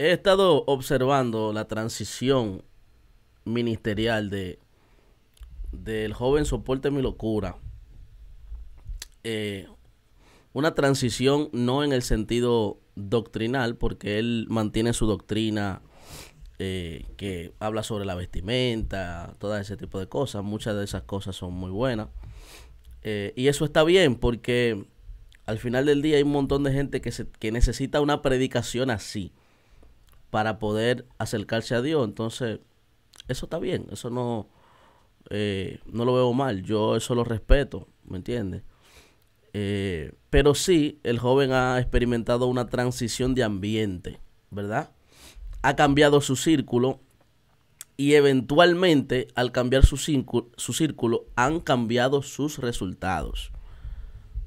he estado observando la transición ministerial de del joven soporte mi locura. Eh, una transición no en el sentido doctrinal, porque él mantiene su doctrina eh, que habla sobre la vestimenta, todo ese tipo de cosas. Muchas de esas cosas son muy buenas. Eh, y eso está bien, porque al final del día hay un montón de gente que, se, que necesita una predicación así para poder acercarse a Dios. Entonces, eso está bien, eso no, eh, no lo veo mal, yo eso lo respeto, ¿me entiendes? Eh, pero sí, el joven ha experimentado una transición de ambiente, ¿verdad? Ha cambiado su círculo y eventualmente al cambiar su, su círculo han cambiado sus resultados.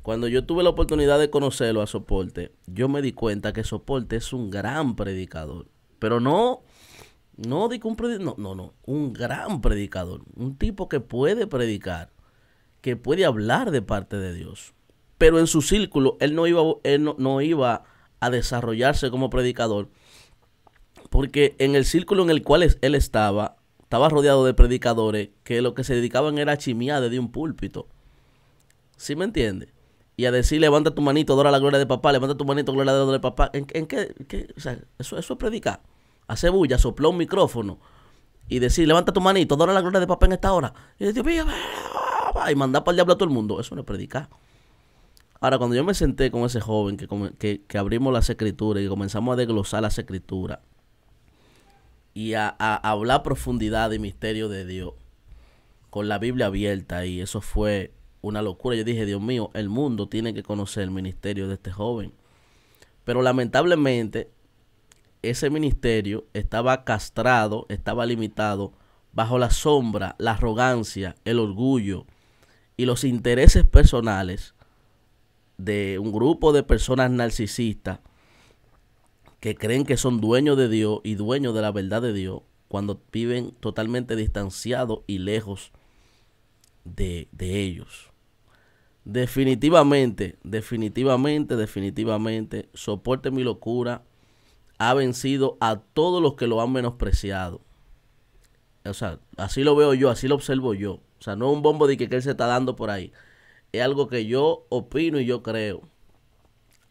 Cuando yo tuve la oportunidad de conocerlo a Soporte, yo me di cuenta que Soporte es un gran predicador. Pero no, no digo un no, no, no, un gran predicador. Un tipo que puede predicar, que puede hablar de parte de Dios. Pero en su círculo, él no iba, no, iba a desarrollarse como predicador. Porque en el círculo en el cual él estaba, estaba rodeado de predicadores que lo que se dedicaban era a chimiar desde un púlpito. ¿Sí me entiende? y a decir levanta tu manito, adora la gloria de papá, levanta tu manito, gloria de papá. ¿En, qué, eso, eso es predicar. Hace bulla, sopló un micrófono y decir levanta tu manito, adora la gloria de papá en esta hora. Y, manda mandar para el diablo a todo el mundo. Eso no es predicar. Ahora, cuando yo me senté con ese joven que, que, abrimos las escrituras y comenzamos a desglosar las escrituras y a, a, a hablar profundidad y misterio de Dios con la Biblia abierta, y eso fue una locura. Yo dije, Dios mío, el mundo tiene que conocer el ministerio de este joven. Pero lamentablemente, ese ministerio estaba castrado, estaba limitado bajo la sombra, la arrogancia, el orgullo y los intereses personales de un grupo de personas narcisistas que creen que son dueños de Dios y dueños de la verdad de Dios cuando viven totalmente distanciados y lejos de, de ellos. Definitivamente, definitivamente, definitivamente, soporte mi locura ha vencido a todos los que lo han menospreciado. O sea, así lo veo yo, así lo observo yo. O sea, no es un bombo de que, que él se está dando por ahí. Es algo que yo opino y yo creo.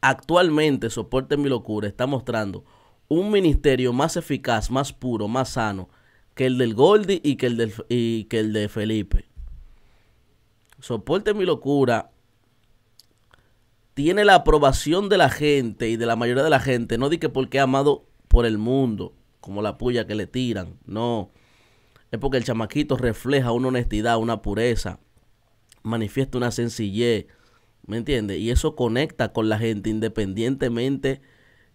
Actualmente, Soporte mi locura está mostrando un ministerio más eficaz, más puro, más sano que el del Goldi y que el, del, y que el de Felipe. Soporte mi locura tiene la aprobación de la gente y de la mayoría de la gente. No di que porque es amado por el mundo, como la puya que le tiran. No. Es porque el chamaquito refleja una honestidad, una pureza, manifiesta una sencillez. ¿Me entiendes? Y eso conecta con la gente, independientemente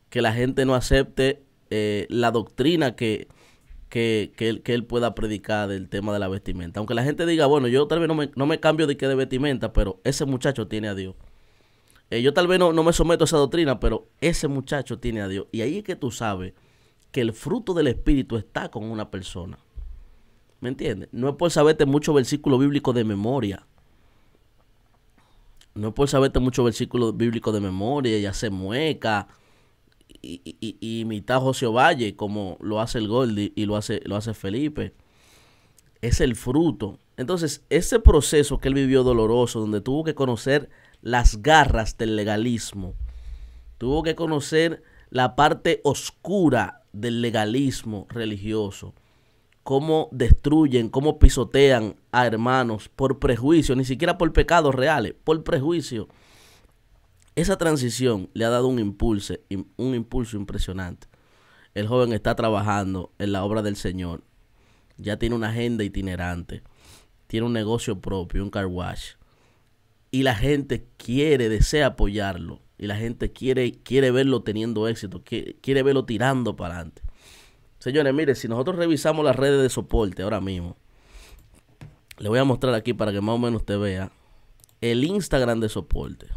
que la gente no acepte eh, la doctrina que que, él, pueda predicar del tema de la vestimenta. Aunque la gente diga, bueno, yo tal vez no me, no me cambio de que de vestimenta, pero ese muchacho tiene a Dios. Eh, yo tal vez no, me someto a esa doctrina, pero ese muchacho tiene a Dios. Y ahí es que tú sabes que el fruto del Espíritu está con una persona. ¿Me entiendes? No es por saberte mucho versículo bíblico de memoria. No es por saberte mucho versículo bíblico de memoria y hacer mueca y, y, imitar a José Ovalle como lo hace el Gold y lo hace, lo hace Felipe. Es el fruto. Entonces, ese proceso que él vivió doloroso, donde tuvo que conocer las garras del legalismo, tuvo que conocer la parte oscura del legalismo religioso, cómo destruyen, cómo pisotean a hermanos por prejuicio, ni siquiera por pecados reales, por prejuicio esa transición le ha dado un impulso, un impulso impresionante. El joven está trabajando en la obra del Señor. Ya tiene una agenda itinerante. Tiene un negocio propio, un car wash. Y la gente quiere, desea apoyarlo. Y la gente quiere, quiere verlo teniendo éxito. Quiere, verlo tirando para adelante. Señores, mire, si nosotros revisamos las redes de soporte ahora mismo. Le voy a mostrar aquí para que más o menos usted vea. El Instagram de soporte.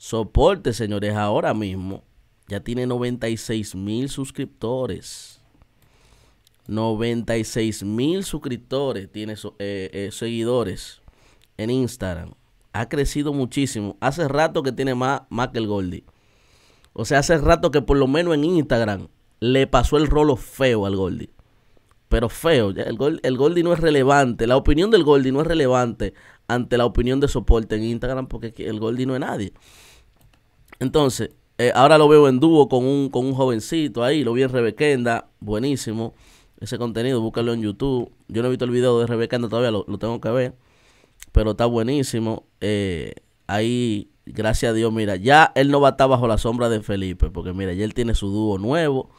Soporte, señores, ahora mismo ya tiene 96 mil suscriptores. 96 mil suscriptores tiene eh, eh, seguidores en Instagram. Ha crecido muchísimo. Hace rato que tiene más, más que el Goldie. O sea, hace rato que por lo menos en Instagram le pasó el rolo feo al Goldie. Pero feo. El, el Goldie no es relevante. La opinión del Goldie no es relevante ante la opinión de soporte en Instagram porque el Goldie no es nadie. Entonces, eh, ahora lo veo en dúo con un, con un jovencito ahí, lo vi en Rebequenda, buenísimo. Ese contenido, búscalo en YouTube. Yo no he visto el video de Rebequenda todavía, lo, tengo que ver. Pero está buenísimo. Eh, ahí, gracias a Dios, mira, ya él no va a estar bajo la sombra de Felipe, porque mira, ya él tiene su dúo nuevo.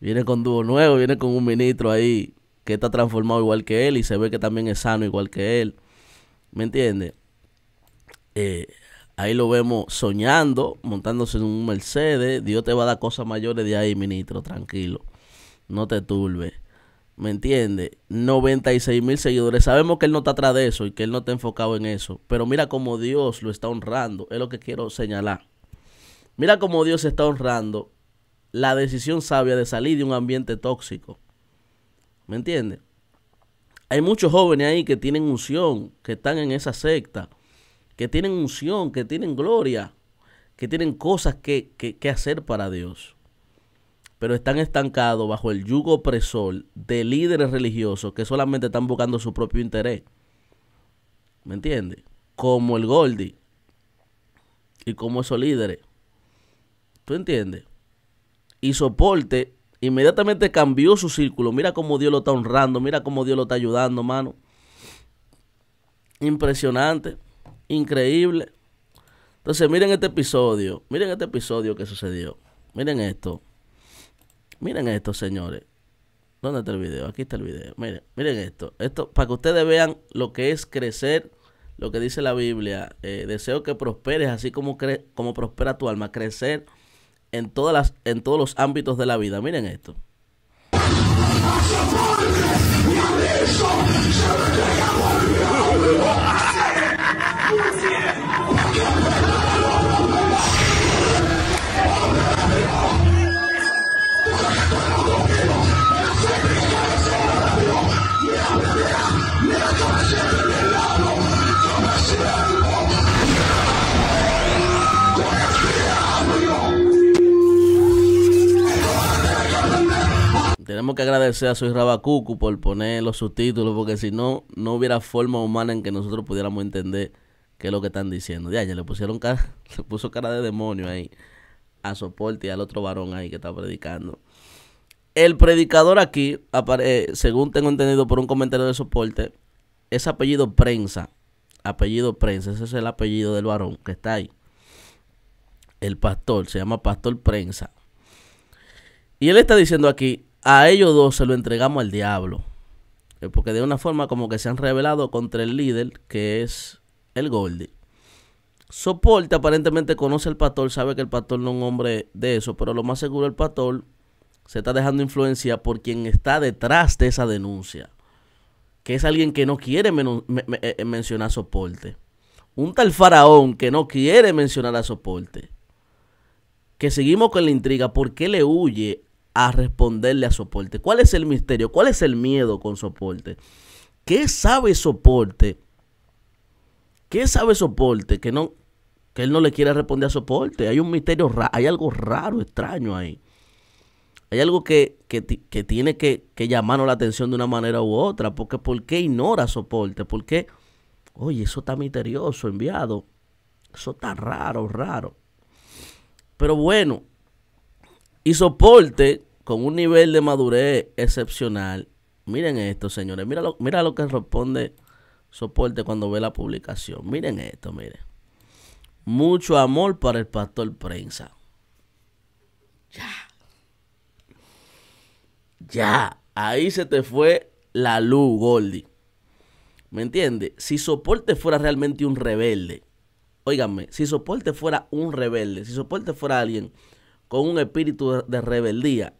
Viene con dúo nuevo, viene con un ministro ahí que está transformado igual que él y se ve que también es sano igual que él. ¿Me entiendes? Eh, Ahí lo vemos soñando, montándose en un Mercedes. Dios te va a dar cosas mayores de ahí, ministro, tranquilo. No te turbes. ¿Me entiendes? 96 mil seguidores. Sabemos que él no está atrás de eso y que él no está enfocado en eso. Pero mira cómo Dios lo está honrando. Es lo que quiero señalar. Mira cómo Dios está honrando la decisión sabia de salir de un ambiente tóxico. ¿Me entiendes? Hay muchos jóvenes ahí que tienen unción, que están en esa secta que tienen unción, que tienen gloria, que tienen cosas que, hacer para Dios, pero están estancados bajo el yugo opresor de líderes religiosos que solamente están buscando su propio interés. ¿Me entiendes? Como el Goldie. y como esos líderes. ¿Tú entiendes? Y soporte inmediatamente cambió su círculo. Mira cómo Dios lo está honrando, mira cómo Dios lo está ayudando, mano. Impresionante increíble. Entonces, miren este episodio. Miren este episodio que sucedió. Miren esto. Miren esto, señores. ¿Dónde está el video? Aquí está el video. Miren, miren esto. Esto, para que ustedes vean lo que es crecer, lo que dice la Biblia. Eh, deseo que prosperes así como, como prospera tu alma. Crecer en, todas las, en todos los ámbitos de la vida. Miren esto. tenemos que agradecer a Soy Rabacucu por poner los subtítulos, porque si no, no hubiera forma humana en que nosotros pudiéramos entender qué es lo que están diciendo. Ya, ya le pusieron cara, le puso cara de demonio ahí a soporte y al otro varón ahí que está predicando. El predicador aquí, eh, según tengo entendido por un comentario de soporte, es apellido prensa. Apellido prensa, ese es el apellido del varón que está ahí. El pastor, se llama pastor prensa. Y él está diciendo aquí, a ellos dos se lo entregamos al diablo. Eh, porque de una forma como que se han rebelado contra el líder, que es el Goldie. Soporte aparentemente conoce al pastor, sabe que el pastor no es un hombre de eso, pero lo más seguro el pastor se está dejando influencia por quien está detrás de esa denuncia, que es alguien que no quiere eh, mencionar a soporte. Un tal faraón que no quiere mencionar a soporte. Que seguimos con la intriga, ¿por qué le huye a responderle a soporte. ¿Cuál es el misterio? ¿Cuál es el miedo con soporte? ¿Qué sabe soporte? ¿Qué sabe soporte? Que no, que él no le quiere responder a soporte. Hay un misterio, hay algo raro, extraño ahí. Hay algo que, tiene que, llamarnos la atención de una manera u otra. Porque ¿por qué ignora soporte? ¿Por qué? Oye, eso está misterioso, enviado. Eso está raro, raro. Pero bueno, y soporte con un nivel de madurez excepcional. Miren esto, señores. Mira lo, que responde soporte cuando ve la publicación. Miren esto, miren. Mucho amor para el pastor prensa. Ya. Ya. Ahí se te fue la luz, Goldie. ¿Me entiendes? Si soporte fuera realmente un rebelde. Óigame, si soporte fuera un rebelde, si soporte fuera alguien con un espíritu de rebeldía.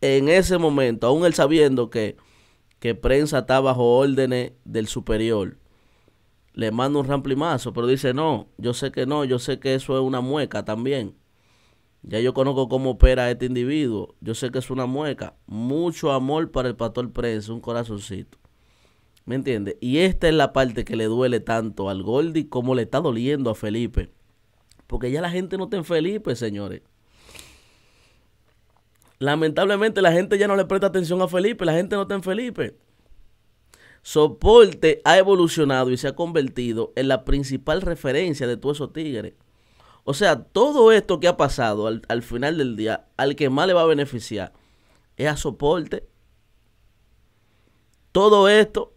En ese momento, aún él sabiendo que, que prensa está bajo órdenes del superior, le manda un ramplimazo, pero dice, no, yo sé que no, yo sé que eso es una mueca también. Ya yo conozco cómo opera este individuo, yo sé que es una mueca. Mucho amor para el pastor prensa, un corazoncito. ¿Me entiendes? Y esta es la parte que le duele tanto al Goldi como le está doliendo a Felipe. Porque ya la gente no está en Felipe, señores. Lamentablemente la gente ya no le presta atención a Felipe, la gente no está en Felipe. Soporte ha evolucionado y se ha convertido en la principal referencia de todos esos tigres. O sea, todo esto que ha pasado al, final del día, al que más le va a beneficiar, es a soporte. Todo esto,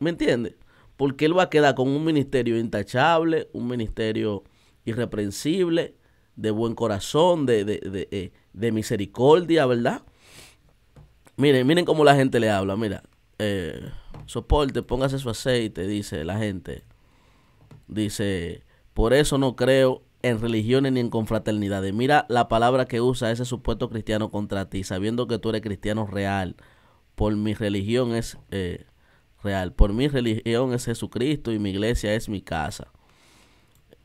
¿me entiendes? Porque él va a quedar con un ministerio intachable, un ministerio irreprensible, de buen corazón, de eh, de misericordia, ¿verdad? Miren, miren cómo la gente le habla, mira. Eh, soporte, póngase su aceite, dice la gente. Dice, por eso no creo en religiones ni en confraternidades. Mira la palabra que usa ese supuesto cristiano contra ti, sabiendo que tú eres cristiano real. Por mi religión es eh, real. Por mi religión es Jesucristo y mi iglesia es mi casa.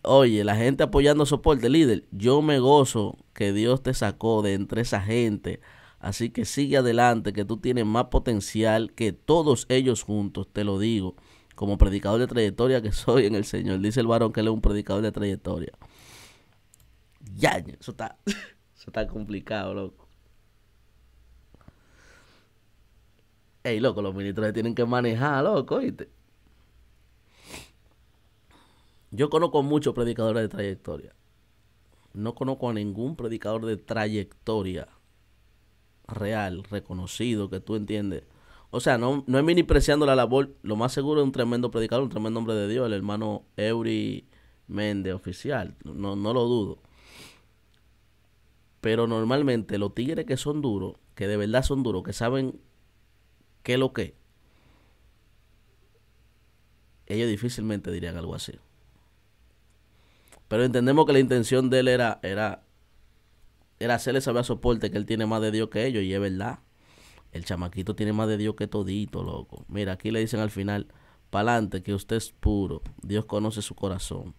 Oye, la gente apoyando soporte, líder. Yo me gozo que Dios te sacó de entre esa gente. Así que sigue adelante, que tú tienes más potencial que todos ellos juntos, te lo digo. Como predicador de trayectoria que soy en el Señor, dice el varón que él es un predicador de trayectoria. Ya, eso está, eso está complicado, loco. Ey, loco, los ministros tienen que manejar, loco, Yo conozco muchos predicadores de trayectoria no conozco a ningún predicador de trayectoria real, reconocido, que tú entiendes. O sea, no, no es minipreciando la labor. Lo más seguro es un tremendo predicador, un tremendo hombre de Dios, el hermano Eury Méndez, oficial. No, no lo dudo. Pero normalmente los tigres que son duros, que de verdad son duros, que saben qué es lo que, ellos difícilmente dirían algo así. Pero entendemos que la intención de él era, era, era hacerle saber a soporte que él tiene más de Dios que ellos, y es verdad. El chamaquito tiene más de Dios que todito, loco. Mira, aquí le dicen al final, pa'lante, que usted es puro. Dios conoce su corazón.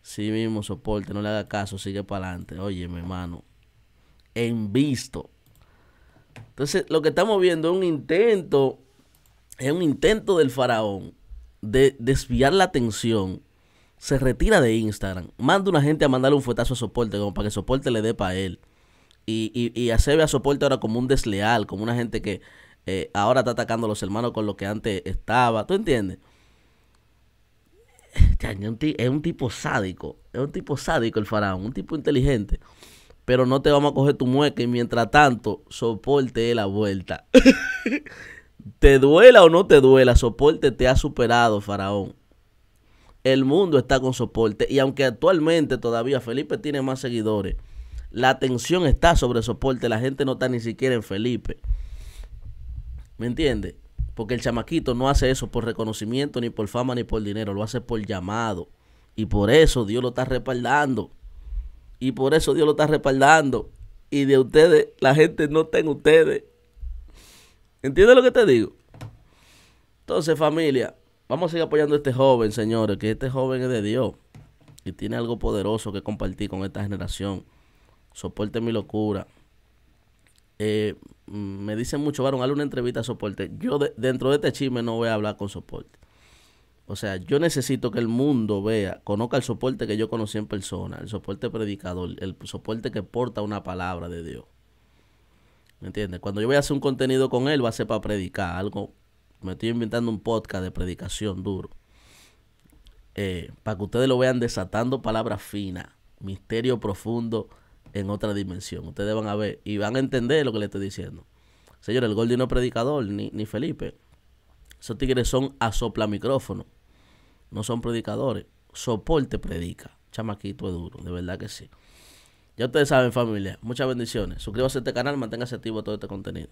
Sí mismo, soporte, no le haga caso, sigue pa'lante. Oye, mi hermano, en visto. Entonces, lo que estamos viendo es un intento, es un intento del faraón de desviar la atención se retira de Instagram, manda a una gente a mandarle un fuetazo a soporte, como para que soporte le dé para él. Y, y, y a soporte ahora como un desleal, como una gente que eh, ahora está atacando a los hermanos con lo que antes estaba. ¿Tú entiendes? Eh, es un tipo sádico, es un tipo sádico el faraón, un tipo inteligente. Pero no te vamos a coger tu mueca y mientras tanto, soporte la vuelta. te duela o no te duela, soporte te ha superado, faraón el mundo está con soporte. Y aunque actualmente todavía Felipe tiene más seguidores, la atención está sobre soporte. La gente no está ni siquiera en Felipe. ¿Me entiendes? Porque el chamaquito no hace eso por reconocimiento, ni por fama, ni por dinero. Lo hace por llamado. Y por eso Dios lo está respaldando. Y por eso Dios lo está respaldando. Y de ustedes, la gente no está en ustedes. ¿Entiendes lo que te digo? Entonces, familia, Vamos a seguir apoyando a este joven, señores, que este joven es de Dios y tiene algo poderoso que compartir con esta generación. Soporte mi locura. Eh, me dicen mucho, varón, hazle una entrevista a Soporte. Yo dentro de este chisme no voy a hablar con Soporte. O sea, yo necesito que el mundo vea, conozca el soporte que yo conocí en persona, el soporte predicador, el soporte que porta una palabra de Dios. ¿Me entiendes? Cuando yo voy a hacer un contenido con él, va a ser para predicar algo me estoy inventando un podcast de predicación duro. Eh, para que ustedes lo vean desatando palabras finas, misterio profundo en otra dimensión. Ustedes van a ver y van a entender lo que le estoy diciendo. Señor, el Gordi no es predicador, ni, ni Felipe. Esos tigres son a sopla micrófono. No son predicadores. Soporte predica. Chamaquito es duro, de verdad que sí. Ya ustedes saben, familia. Muchas bendiciones. Suscríbase a este canal, manténgase activo todo este contenido.